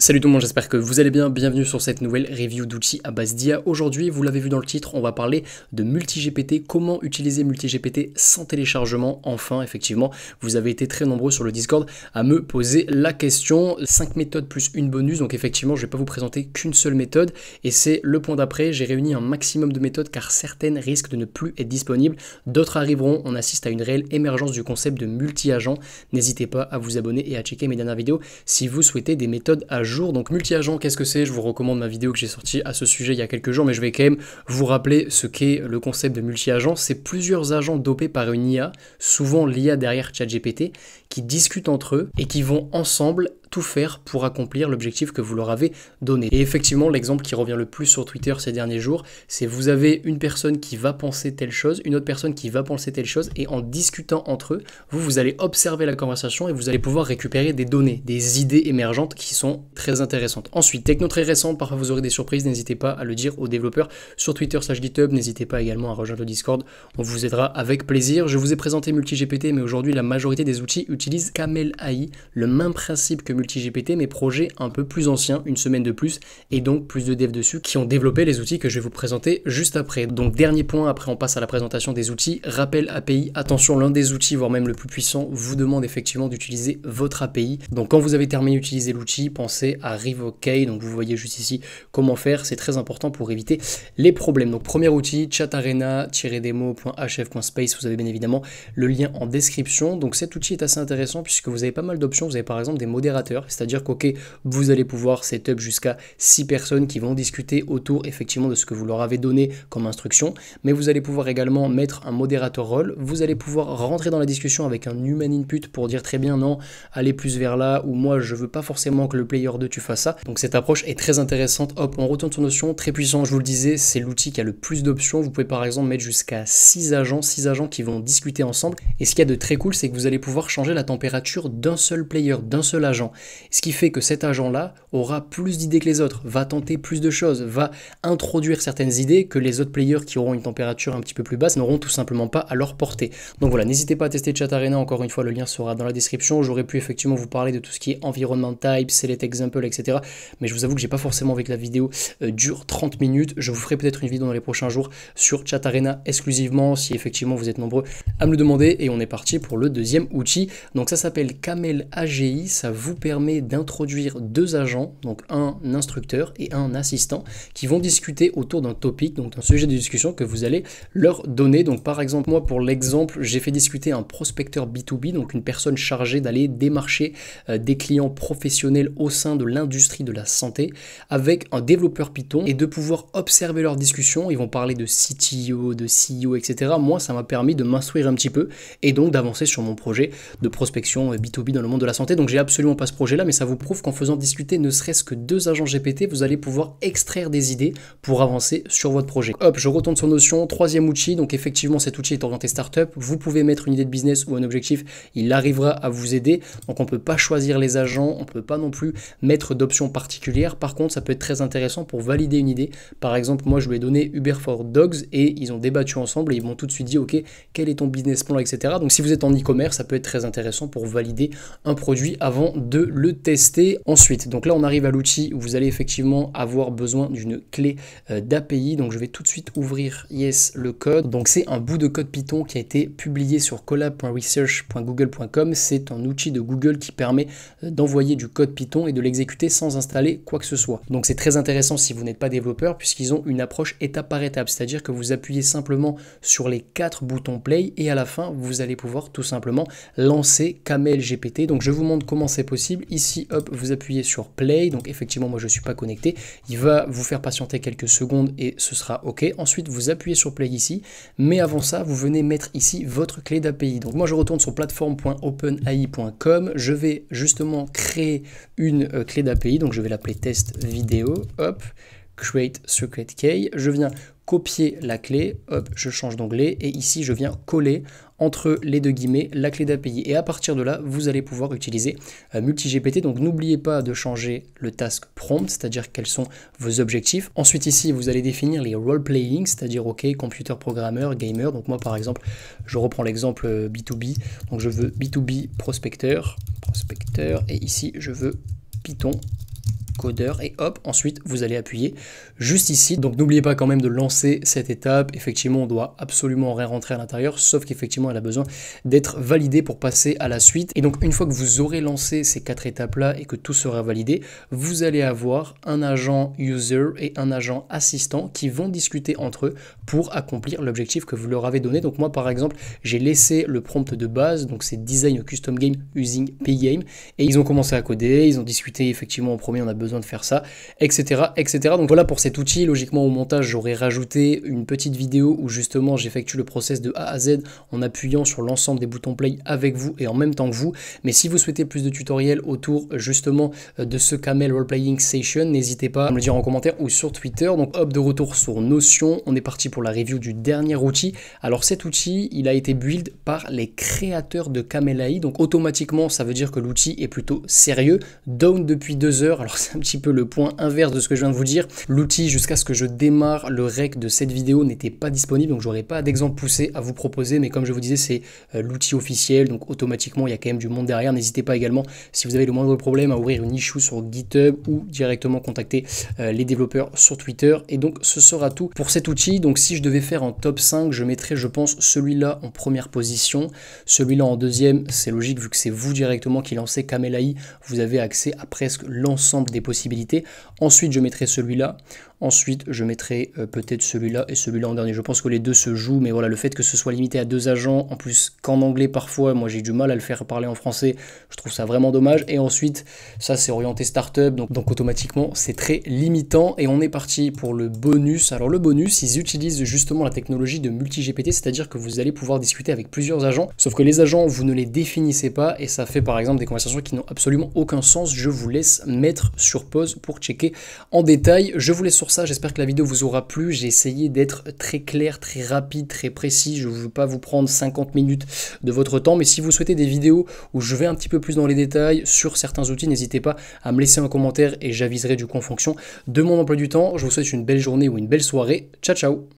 Salut tout le monde, j'espère que vous allez bien, bienvenue sur cette nouvelle review d'outils à base d'IA. Aujourd'hui, vous l'avez vu dans le titre, on va parler de MultiGPT, comment utiliser MultiGPT sans téléchargement. Enfin, effectivement, vous avez été très nombreux sur le Discord à me poser la question. 5 méthodes plus une bonus, donc effectivement, je ne vais pas vous présenter qu'une seule méthode. Et c'est le point d'après, j'ai réuni un maximum de méthodes car certaines risquent de ne plus être disponibles, d'autres arriveront, on assiste à une réelle émergence du concept de multi-agent. N'hésitez pas à vous abonner et à checker mes dernières vidéos si vous souhaitez des méthodes à donc multi-agent, qu'est-ce que c'est Je vous recommande ma vidéo que j'ai sortie à ce sujet il y a quelques jours, mais je vais quand même vous rappeler ce qu'est le concept de multi-agent. C'est plusieurs agents dopés par une IA, souvent l'IA derrière ChatGPT, qui discutent entre eux et qui vont ensemble tout faire pour accomplir l'objectif que vous leur avez donné. Et effectivement, l'exemple qui revient le plus sur Twitter ces derniers jours, c'est vous avez une personne qui va penser telle chose, une autre personne qui va penser telle chose, et en discutant entre eux, vous, vous allez observer la conversation et vous allez pouvoir récupérer des données, des idées émergentes qui sont très intéressantes. Ensuite, techno très récente, parfois vous aurez des surprises, n'hésitez pas à le dire aux développeurs sur Twitter slash GitHub, n'hésitez pas également à rejoindre le Discord, on vous aidera avec plaisir. Je vous ai présenté MultiGPT, mais aujourd'hui la majorité des outils utilise Camel AI, le même principe que MultiGPT, mais projet un peu plus ancien, une semaine de plus, et donc plus de devs dessus qui ont développé les outils que je vais vous présenter juste après. Donc dernier point, après on passe à la présentation des outils. Rappel API, attention, l'un des outils, voire même le plus puissant, vous demande effectivement d'utiliser votre API. Donc quand vous avez terminé d'utiliser l'outil, pensez à revoke, donc vous voyez juste ici comment faire, c'est très important pour éviter les problèmes. Donc premier outil, chatarena-demo.hf.space, vous avez bien évidemment le lien en description. Donc cet outil est assez intéressant intéressant puisque vous avez pas mal d'options. Vous avez par exemple des modérateurs, c'est-à-dire qu'ok, vous allez pouvoir setup jusqu'à six personnes qui vont discuter autour effectivement de ce que vous leur avez donné comme instruction. Mais vous allez pouvoir également mettre un modérateur rôle. Vous allez pouvoir rentrer dans la discussion avec un human input pour dire très bien non, allez plus vers là ou moi je veux pas forcément que le player 2 tu fasses ça. Donc cette approche est très intéressante. Hop, on retourne sur Notion, très puissant, je vous le disais, c'est l'outil qui a le plus d'options. Vous pouvez par exemple mettre jusqu'à six agents, six agents qui vont discuter ensemble. Et ce qu'il y a de très cool, c'est que vous allez pouvoir changer la la température d'un seul player, d'un seul agent. Ce qui fait que cet agent-là aura plus d'idées que les autres, va tenter plus de choses, va introduire certaines idées que les autres players qui auront une température un petit peu plus basse n'auront tout simplement pas à leur porter Donc voilà, n'hésitez pas à tester Chat Arena, encore une fois, le lien sera dans la description. J'aurais pu effectivement vous parler de tout ce qui est environnement type, select example, etc. Mais je vous avoue que j'ai pas forcément avec la vidéo euh, dure 30 minutes. Je vous ferai peut-être une vidéo dans les prochains jours sur Chat Arena exclusivement si effectivement vous êtes nombreux à me le demander. Et on est parti pour le deuxième outil. Donc ça s'appelle Camel AGI, ça vous permet d'introduire deux agents, donc un instructeur et un assistant, qui vont discuter autour d'un topic, donc d'un sujet de discussion que vous allez leur donner. Donc par exemple, moi pour l'exemple, j'ai fait discuter un prospecteur B2B, donc une personne chargée d'aller démarcher euh, des clients professionnels au sein de l'industrie de la santé, avec un développeur Python, et de pouvoir observer leurs discussions, ils vont parler de CTO, de CEO, etc. Moi, ça m'a permis de m'instruire un petit peu, et donc d'avancer sur mon projet de prospection B2B euh, dans le monde de la santé. Donc j'ai absolument pas ce projet-là, mais ça vous prouve qu'en faisant discuter ne serait-ce que deux agents GPT, vous allez pouvoir extraire des idées pour avancer sur votre projet. Hop, je retourne sur Notion, troisième outil. Donc effectivement, cet outil est orienté startup. Vous pouvez mettre une idée de business ou un objectif, il arrivera à vous aider. Donc on peut pas choisir les agents, on peut pas non plus mettre d'options particulières. Par contre, ça peut être très intéressant pour valider une idée. Par exemple, moi je lui ai donné Uber for Dogs et ils ont débattu ensemble et ils m'ont tout de suite dit OK, quel est ton business plan, etc. Donc si vous êtes en e-commerce, ça peut être très intéressant pour valider un produit avant de le tester ensuite. Donc là, on arrive à l'outil où vous allez effectivement avoir besoin d'une clé euh, d'API. Donc je vais tout de suite ouvrir yes le code. Donc c'est un bout de code Python qui a été publié sur collab.research.google.com. C'est un outil de Google qui permet euh, d'envoyer du code Python et de l'exécuter sans installer quoi que ce soit. Donc c'est très intéressant si vous n'êtes pas développeur puisqu'ils ont une approche étape par étape, c'est-à-dire que vous appuyez simplement sur les quatre boutons play et à la fin vous allez pouvoir tout simplement lancer c'est Camel GPT. Donc je vous montre comment c'est possible. Ici, hop, vous appuyez sur Play. Donc effectivement, moi je ne suis pas connecté. Il va vous faire patienter quelques secondes et ce sera OK. Ensuite, vous appuyez sur Play ici. Mais avant ça, vous venez mettre ici votre clé d'API. Donc moi je retourne sur plateforme.openai.com, Je vais justement créer une euh, clé d'API. Donc je vais l'appeler test vidéo. Hop, create secret key. Je viens copier la clé, hop, je change d'onglet, et ici je viens coller entre les deux guillemets la clé d'API. Et à partir de là, vous allez pouvoir utiliser multi euh, MultiGPT. Donc n'oubliez pas de changer le task prompt, c'est-à-dire quels sont vos objectifs. Ensuite ici, vous allez définir les role-playing, c'est-à-dire OK, computer programmeur, gamer. Donc moi par exemple, je reprends l'exemple B2B. Euh, Donc je veux B2B prospecteur, prospecteur, et ici je veux Python codeur et hop, ensuite vous allez appuyer juste ici. Donc n'oubliez pas quand même de lancer cette étape. Effectivement, on doit absolument rien rentrer à l'intérieur, sauf qu'effectivement elle a besoin d'être validée pour passer à la suite. Et donc une fois que vous aurez lancé ces quatre étapes-là et que tout sera validé, vous allez avoir un agent user et un agent assistant qui vont discuter entre eux pour accomplir l'objectif que vous leur avez donné. Donc moi par exemple, j'ai laissé le prompt de base, donc c'est design custom game using game. et ils ont commencé à coder, ils ont discuté effectivement au premier on a besoin de faire ça, etc., etc. Donc voilà pour cet outil. Logiquement, au montage, j'aurais rajouté une petite vidéo où justement j'effectue le process de A à Z en appuyant sur l'ensemble des boutons play avec vous et en même temps que vous. Mais si vous souhaitez plus de tutoriels autour justement euh, de ce camel role-playing station, n'hésitez pas à me le dire en commentaire ou sur Twitter. Donc hop, de retour sur Notion. On est parti pour la review du dernier outil. Alors cet outil, il a été build par les créateurs de Camel AI. Donc automatiquement, ça veut dire que l'outil est plutôt sérieux. Down depuis deux heures. Alors ça petit peu le point inverse de ce que je viens de vous dire. L'outil, jusqu'à ce que je démarre le rec de cette vidéo, n'était pas disponible, donc j'aurais pas d'exemple poussé à vous proposer, mais comme je vous disais, c'est euh, l'outil officiel, donc automatiquement, il y a quand même du monde derrière. N'hésitez pas également, si vous avez le moindre problème, à ouvrir une issue sur GitHub ou directement contacter euh, les développeurs sur Twitter. Et donc, ce sera tout pour cet outil. Donc, si je devais faire en top 5, je mettrais, je pense, celui-là en première position, celui-là en deuxième, c'est logique vu que c'est vous directement qui lancez AI vous avez accès à presque l'ensemble des Ensuite, je mettrai celui-là. Ensuite, je mettrai euh, peut-être celui-là et celui-là en dernier. Je pense que les deux se jouent, mais voilà, le fait que ce soit limité à deux agents, en plus qu'en anglais parfois, moi j'ai du mal à le faire parler en français, je trouve ça vraiment dommage. Et ensuite, ça c'est orienté startup, donc, donc automatiquement c'est très limitant. Et on est parti pour le bonus. Alors le bonus, ils utilisent justement la technologie de multi-GPT, c'est-à-dire que vous allez pouvoir discuter avec plusieurs agents, sauf que les agents, vous ne les définissez pas, et ça fait par exemple des conversations qui n'ont absolument aucun sens. Je vous laisse mettre sur pause pour checker en détail. Je vous laisse sur ça, j'espère que la vidéo vous aura plu. J'ai essayé d'être très clair, très rapide, très précis. Je ne veux pas vous prendre 50 minutes de votre temps, mais si vous souhaitez des vidéos où je vais un petit peu plus dans les détails sur certains outils, n'hésitez pas à me laisser un commentaire et j'aviserai du coup en fonction de mon emploi du temps. Je vous souhaite une belle journée ou une belle soirée. Ciao ciao